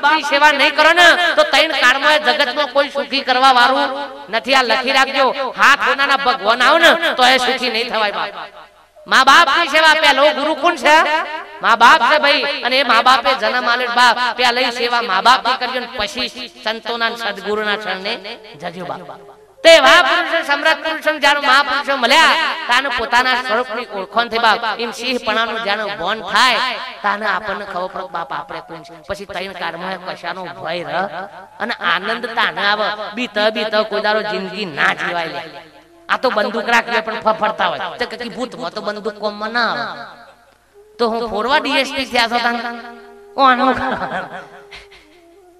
બાપની સેવા નહીં કરો ને તો તૈણ કાળમાં જગતમાં કોઈ સુખી કરવા વાળું નથી આ લખી રાખજો હાથ કોનાના ભગવાન આવ ને તો એ સુખી નહીં થવાય બાપ મા બાપ ની સેવા પેલો ગુરુ કોણ છે માં બાપ છે ભાઈ અને એ મા બાપે જન્મ આલે બાપ પેલા સેવા મા બાપ ની કરજો ને પછી સંતોના સદગુરુના ચરણે જજો બાપ તે મહાપુરુષો સમ્રાટ પુરુષો જાણે મહાપુરુષો મળ્યા તાને પોતાના સ્વરૂપની ઓળખાણ થઈ બાપ એમ સિંહ પણાનું જાણે બોન થાય તાને આપણને ખબર પડે બાપ આપણે કોણ છે પછી તૈન કારમાં કશાનો ભય રહ અને આનંદ તાને આવે બીત બીત કોદારો જિંદગી ના જીવાય લે આ તો બંદૂક રાખીએ પણ ફફડતા હોય તો કકી ભૂત માં તો બંદૂક કોમમાં ના આવે તો હું ફોરવા ડીએસપી થયા છો તાને ઓનો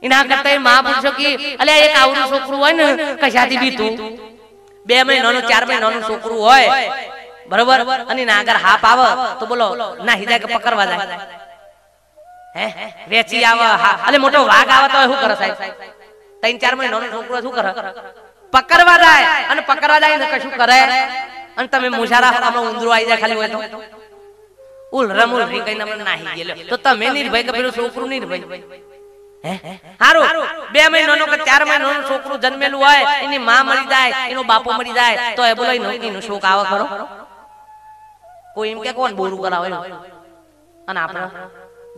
એના કરતા મહાપુરુષો કે અલ્યા એક આવરું છોકરું હોય ને કશાથી બી બે મહિનાનું ચાર મહિનાનું છોકરું હોય બરોબર અને ના આગળ હાપ આવે તો બોલો ના હિદા કે પકડવા જાય વેચી આવે અલે મોટો વાઘ આવે તો શું કરે સાહેબ ત્રણ ચાર મહિનાનું છોકરો શું કરે પકડવા જાય અને પકડવા જાય ને કશું કરે અને તમે મુશારા હમણાં ઉંદરો આવી જાય ખાલી હોય તો ઉલરમ ઉલરી કઈ નાહી ગયેલો તો તમે નિર્ભય કે પેલું છોકરું નિર્ભય હારું બે મહિનાનો ચાર મહિનો છોકરું જન્મેલું હોય એની માં મળી જાય એનો બાપો મળી જાય તો એ બોલો નોકરીનો શોખ આવે ખરો કોઈ એમ કે કોણ બોરું કરાવે અને આપણે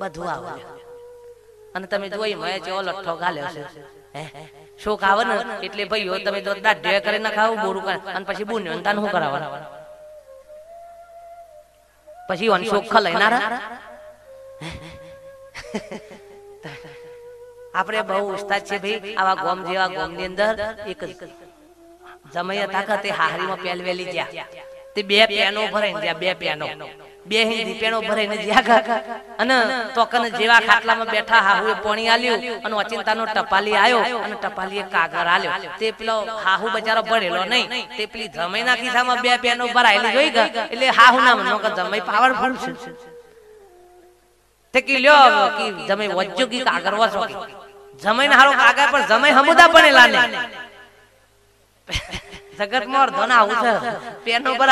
બધું આવે અને તમે જોઈ મેં જે લઠ્ઠો ગાલ્યો છે શોખ આવે ને એટલે ભાઈઓ તમે તો દાઢે કરી ના ખાવ બોરું કરે અને પછી બુન્યો અને તાન શું કરાવવા પછી ઓન શોક ખલાઈ ના આપણે બહુ ઉસ્તાદ છે ભાઈ આવા ગોમ જેવા ગોમ ની અંદર એક જમૈયા તાકા તે હાહરીમાં પેલવેલી ગયા તે બે પેનો ભરાઈને ગયા બે પેનો બે હિન્દી પેનો ભરાઈને ગયા ગા અને તોકન જેવા ખાટલામાં બેઠા હાહુએ પોણી આલ્યું અને અચિંતા નો ટપાલી આવ્યો અને ટપાલીએ કાગર આલ્યો તે પેલો હાહુ બચારો ભરેલો નહીં તે પેલી જમૈના ખિસ્સામાં બે પેનો ભરાયેલી જોઈ ગયા એટલે હાહુ ના મનો કે જમૈ પાવરફુલ છે તે કી લ્યો કી તમે હું છે પેનો પર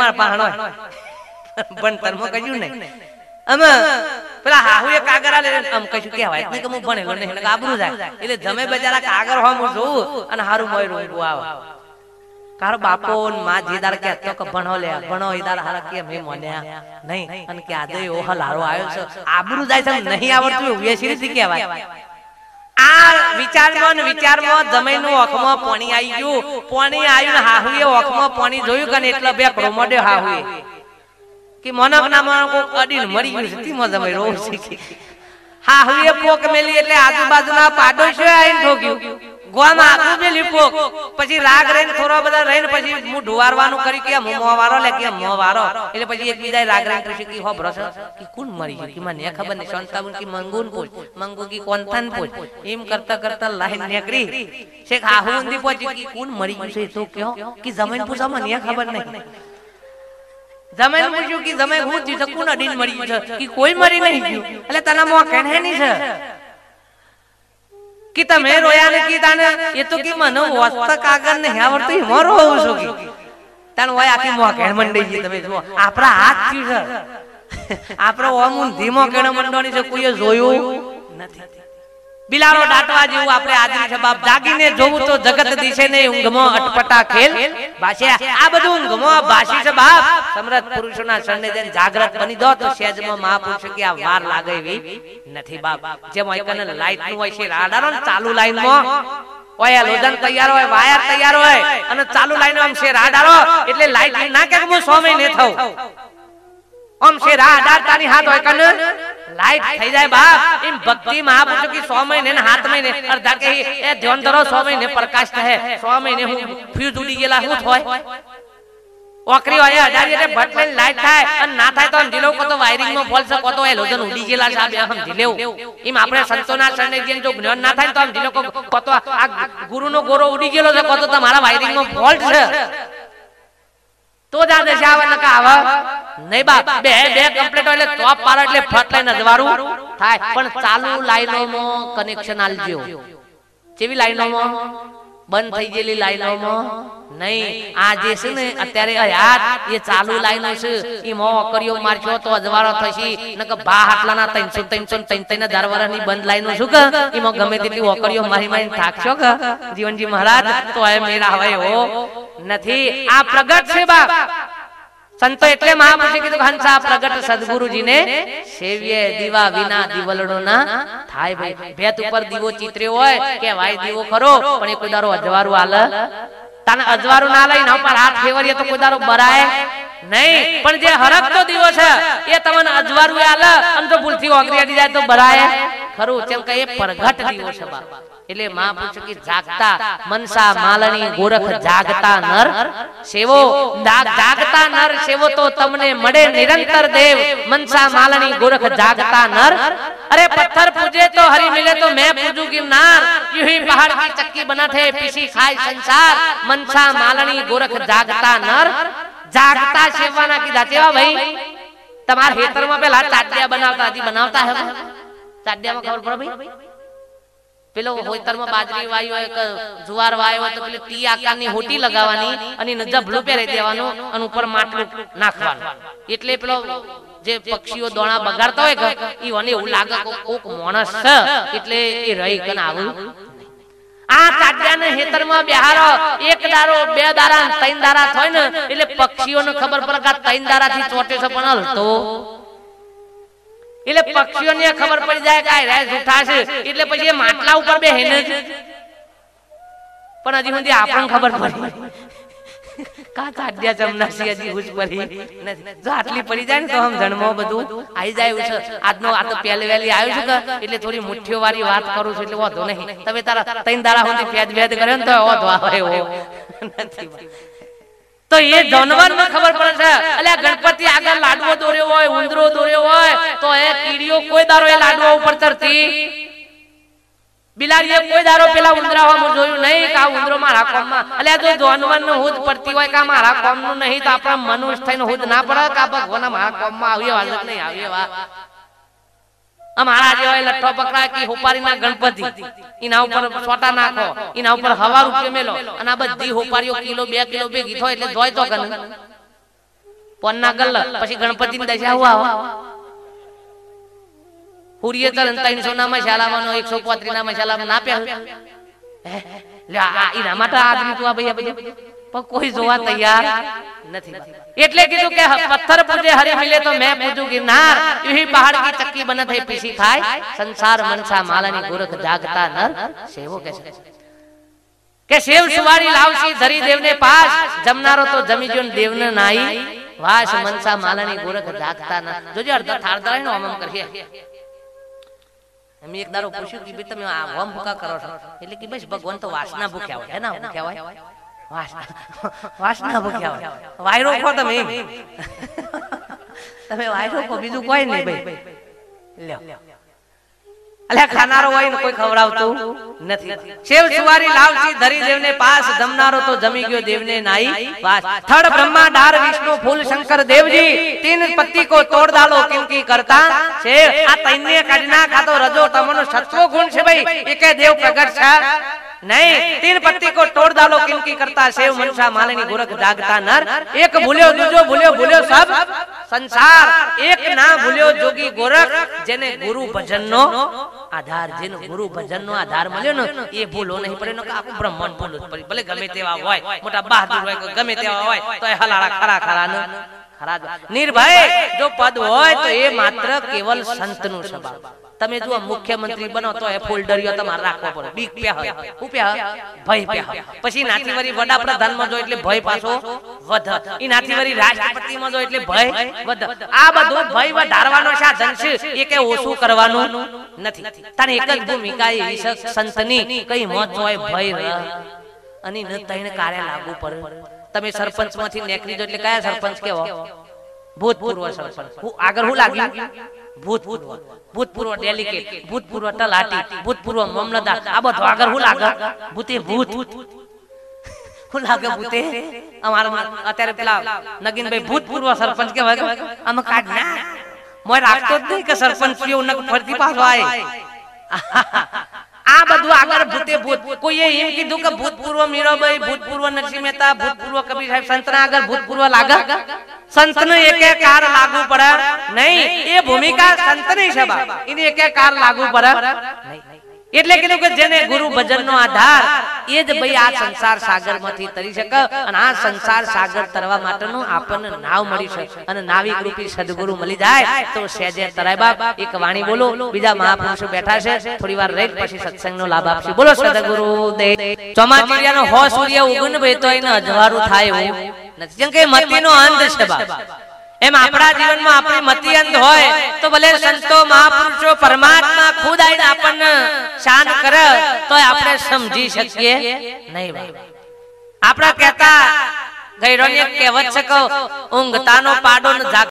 માર પાહણો પણ તરમો કજ્યું નહીં અમે પેલા હાહુ એ કાગર આમ કશું કેવાય નહીં કે હું ભણેલો નહીં એટલે આબરું જાય એટલે જમે બજારા કાગર હોમ જોઉં અને હારું મોય રોવું આવે કાર બાપો માં જીદાર કે તો કે ભણો લે ભણો ઈદાર હારા કે મે મને નહીં અને કે આદે ઓ હલારો આવ્યો છે આબરૂ જાય છે નહીં આવડતું વેસી થી કહેવાય આ વિચારમાં ને વિચારમાં જમીનનું ઓખમાં પાણી આવી ગયું પાણી આવ્યું હાહુએ ઓખમાં પાણી જોયું કે એટલે બે ક્રોમોડે હાહુએ કે મનક ના મનકો અડીને મરી ગયું છે તીમાં જમી રોવ શીખી હાહુએ પોક મેલી એટલે આજુબાજુના પાડોશીઓ આવીને ઠોક્યું ગોવામાં આખું બી લીપો પછી રાગ રહીને થોડો બધા રહીને પછી હું ઢુવારવાનું કરી કે હું મોવારો લે કે મોવારો એટલે પછી એકબીજા રાગ રાગ કરી કે હો બ્રસ કે કોણ મરી કે મને ખબર નહીં સંતાબુન કે મંગુન પૂછ મંગુ કે કોણ થાન પૂછ એમ કરતા કરતા લાઈન નીકળી શેખ આહુન દી પહોંચી કે કોણ મરી છે તો કયો કે જમીન પૂછા મને ખબર નહીં જમાઈ પૂછ્યું કે જમાઈ હું થયું કોણ મરી છે કે કોઈ મરી નહીં એટલે તને મો કેને નહીં છે કે તમે રોયા ને કીધા ને એ તો કે મને વાસ્તા આગળ ને આવડતું હું રોવું છું કે તન હોય આખી મો કેણ મંડી ગઈ તમે જુઓ આપણા હાથ થયું છે આપણો ઓમ ધીમો કેણો મંડોની છે કોઈએ જોયું નથી બિલાડો ડાટવા જેવું આપણે આજની જવાબ જાગીને જોવું તો જગત દિશે ને ઊંઘમો અટપટા ખેલ ભાષ્યા આ બધું ઊંઘમો ભાષી છે બાપ સમરત પુરુષોના શરણે જઈને જાગૃત બની દો તો સહેજમાં મહાપુરુષ કે આ વાર લાગે એવી નથી બાપ જેમ એકને લાઈટ નું હોય છે રાડારો ચાલુ લાઈન માં ઓય લોજન તૈયાર હોય વાયર તૈયાર હોય અને ચાલુ લાઈન માં છે રાડારો એટલે લાઈટ ના કે હું સોમે ને થાઉં ઓમ શેરા આધાર તારી હાથ હોય કન લાઈટ થઈ જાય બાપ એમ ભક્તિ મહાપુરુષ કી 100 મહિને ને 7 મહિને અર્ધા કે એ ધ્યાન ધરો 100 મહિને પ્રકાશ થાય 100 મહિને હું ફ્યુઝ ઉડી ગયેલા હું થોય ઓકરી હોય અઢારી એટલે ભટલે લાઈટ થાય અને ના થાય તો ઢીલો કો તો વાયરિંગ માં ફોલ્સ કો તો એ લોજન ઉડી ગયેલા સાહેબ આમ ઢીલેવું એમ આપણે સંતોના શરણે જઈને જો જ્ઞાન ના થાય તો આમ ઢીલો કો તો આ ગુરુનો ગોરો ઉડી ગયેલો છે કો તો તમારા વાયરિંગ માં ફોલ્ટ છે તો જ આ નકા આવે નહીં બાપ બે બે કમ્પ્લીટ હોય એટલે ટોપ પાર એટલે ફટ લઈને અજવાળું થાય પણ ચાલુ લાઈનોમાં કનેક્શન આલજો કેવી લાઈનોમાં બંધ થઈ ગયેલી લાઈનોમાં નહીં આ જે છે ને અત્યારે હયાત એ ચાલુ લાઈનો છે એ મો કર્યો મારજો તો અજવાળો થશે નકર બા હાટલાના ત્રણસો ત્રણસો ત્રણ ત્રણ હજાર ની બંધ લાઈનો શું કે એમાં ગમે તેટલી ઓકરીઓ મારી મારી થાકશો કે જીવનજી મહારાજ તો એ મેળા હવે હો નથી આ પ્રગટ છે બાપ સંતો એટલે મહાપુરુષે કીધું હંસા પ્રગટ સદગુરુજીને સેવ્ય દીવા વિના દીવલડો ના થાય ભાઈ ભેત ઉપર દીવો ચિત્ર્યો હોય કે ભાઈ દીવો ખરો પણ એ કોઈ અજવારું આલ તને અજવારું ના લઈ ન પણ હાથ ફેવરીએ તો કોઈ બરાય નહીં પણ જે હરકતો દીવો છે એ તમને અજવારું આલ અને જો ભૂલથી ઓગરી જાય તો બરાય ખરું કેમ કે એ પ્રગટ દીવો છે બાપા એટલે માં પૂછકી જાગતા મનસા માલણી ગોરખ જાગતા નર સેવો જાગતા નર સેવો તો તમને મળે નિરંતર દેવ મનસા માલણી ગોરખ જાગતા નર અરે પથ્થર પૂજે તો હરી મિલે તો મેં પૂજું ગિરનાર યુહી પહાડ કી ચક્કી બનત હે પીસી ખાય સંસાર મનસા માલણી ગોરખ જાગતા નર જાગતા સેવાના કીધા તેવા ભાઈ તમારા ખેતરમાં પેલા ચાટિયા બનાવતા હતી બનાવતા હે ચાટિયામાં ખબર પડે ભાઈ પેલો હોયતરમાં બાજરી વાયો હોય જુવાર વાયો તો પેલી ટી આકારની હોટી લગાવવાની અને નજબલું પહેરી દેવાનું અને ઉપર માટલું નાખવાનું એટલે પેલો જે પક્ષીઓ દોણા બગાડતા હોય એ મને એવું લાગે કે કોક માણસ છે એટલે એ રહી કે આવું આ કાટ્યાને હેતરમાં બિહારો એક દારો બે દારા ત્રણ દારા થાય ને એટલે પક્ષીઓને ખબર પડે કે ત્રણ દારાથી ચોટે છે પણ હલતો એટલે પક્ષીઓને ખબર પડી જાય કે રાય ઉઠાશે એટલે પછી એ માટલા ઉપર બે હેને પણ હજી સુધી આપણને ખબર પડી આવી જાય છે આજનો આ તો પહેલી વહેલી છે એટલે થોડી મુઠ્ઠીઓ વાળી વાત કરું છું એટલે વાંધો નહીં તમે તારા તૈન દાડા સુધી ફેદ ફેદ કર્યો ને તો વાંધો આવે એવો નથી તો એ જાનવર ને ખબર પડે છે એટલે ગણપતિ આગળ લાડવો દોર્યો હોય ઉંદરો દોર્યો હોય તો એ કીડીઓ કોઈ દારો એ લાડવા ઉપર ચડતી બિલાડીએ કોઈ દારો પેલા ઉંદરા હોય જોયું નહીં કે આ ઉંદરો મારા કોમમાં એટલે જો જાનવર ને હુદ પડતી હોય કે મારા કોમ નહીં તો આપણા મનુષ્ય થઈને હુદ ના પડે કે ભગવાન મારા કોમમાં આવ્યો હાલત નહીં આવ્યો અમારા જેવો લઠ્ઠો પકડા હોપારી ના ગણપતિ એના ઉપર સોટા નાખો એના ઉપર હવા રૂપિયો મેલો અને આ બધી હોપારીઓ કિલો બે કિલો ભેગી થાય એટલે ધોય તો ગણ પોન ગલ્લ પછી ગણપતિ ની દશા હું આવો હુરીએ તરન ત્રણસો ના મસાલામાં એકસો પોત્રીસ ના મસાલામાં ના પહેર લે માટે આ તું આ ભાઈ ભાઈ પણ કોઈ જોવા તૈયાર નથી એટલે કીધું કે પથ્થર પૂજે હરી મિલે તો મેં પૂજું ગિરનાર યુહી પહાડ કી ચક્કી બનત હે પીસી થાય સંસાર મનસા માલાની ગોરખ જાગતા નર સેવો કે છે કે શેવ સુવારી લાવશી ધરી દેવને પાસ જમનારો તો જમી ગયો દેવને નાઈ વાસ મનસા માલાની ગોરખ જાગતા ન જોજો અર્ધ થારદાઈ નો અમમ કરીએ અમે એક દારો પૂછ્યું કે તમે આ વમ ભૂકા કરો છો એટલે કે બસ ભગવાન તો વાસના ભૂખ્યા હોય હે ના ભૂખ્યા હોય વાસના જમી ગયો દેવને નાઈ થડ બ્રહ્મા ડાર વિષ્ણુ ફૂલ શંકર દેવજી તીન પત્તી કો તોડ ડાલો કિંકી કરતા રજો તમનો સત્વો ગુણ છે ભાઈ એકે દેવ પ્રગટ છે नहीं तीन पत्ती को तोड़ डालो किनकी करता सेव मनसा मालिनी गोरख जागता नर एक भूल्यो दूजो भूल्यो भूल्यो सब संसार एक ना भूल्यो जोगी गोरख જેને ગુરુ ભજનનો આધાર જેનો ગુરુ ભજનનો આધાર મળ્યો ને એ ભૂલો નહીં પડે ને આખું બ્રહ્માંડ ભૂલું જ ભલે ગમે તેવા હોય મોટા બહાદુર હોય ગમે તેવા હોય તો એ હલાળા ખરા ખરા ને ખરા નિર્ભય જો પદ હોય તો એ માત્ર કેવલ સંતનું સ્વભાવ તમે જુઓ મુખ્યમંત્રી બનો તો એ ફોલ્ડરીઓ તમારે રાખવો પડે બીક પે હોય હું પે હોય ભય પે હોય પછી નાથી વરી વડાપ્રધાનમાં જો એટલે ભય પાછો વધ ઈ નાથી વરી રાષ્ટ્રપતિમાં જો એટલે ભય વધ આ બધું ભય વધારવાનો સાધન છે એ કે ઓછું કરવાનું નથી તારે એક જ ભૂમિકા એવી છે સંતની કઈ મોત હોય ભય રહે અને ન તૈણ કાર્ય લાગુ પડે તમે સરપંચ માંથી નીકળી જો એટલે કયા સરપંચ કેવો ભૂતપૂર્વ સરપંચ હું આગળ હું લાગ્યું ભૂતપૂર્વ ભૂતપૂર્વ ડેલિકેટ ભૂતપૂર્વ તલાટી ભૂતપૂર્વ મામલતદાર આ બધો આગળ હું લાગે ભૂતે ભૂત હું લાગે ભૂતે અમાર અત્યારે પેલા નગીનભાઈ ભૂતપૂર્વ સરપંચ કે આમાં કાઢ ના મોય રાખતો જ નહીં કે સરપંચ પીઓ નક ફરતી પાછો આય આ બધું આગળ ભૂતે ભૂત કોઈએ એમ કીધું કે ભૂતપૂર્વ મીરાબાઈ ભૂતપૂર્વ નરસિંહ મહેતા ભૂતપૂર્વ કબીર સાહેબ સંતના આગળ ભૂતપૂર્વ લાગે સંતને એકે કાર લાગુ પડે નહીં એ ભૂમિકા સંતની છે બા એને એકે કાર લાગુ પડે નહીં એટલે કીધું કે જેને ગુરુ ભજન નો આધાર એ જ ભાઈ આ સંસાર સાગર માંથી તરી શકે અને આ સંસાર સાગર તરવા માટેનું આપણને નાવ મળી શકે અને નાવિક રૂપી સદગુરુ મળી જાય તો સેજે તરાય બાપ એક વાણી બોલો બીજા મહાપુરુષો બેઠા છે થોડી વાર રહી પછી નો લાભ આપશે બોલો સદગુરુ દે ચોમાચીડિયાનો હો સૂર્ય ઉગન ભાઈ તો એને અજવારું થાય એવું નથી જેમ કે મતીનો અંત છે બાપ એમ આપણા જીવનમાં આપણી મતિ હોય તો ભલે સંતો મહાપુરુષો પરમાત્મા ખુદ આવીને આપણને શાંત કરે તો આપણે સમજી શકીએ નહીં આપણા કહેતા ગઈરોને કહેવત છે કહો ઊંઘતાનો પાડો ને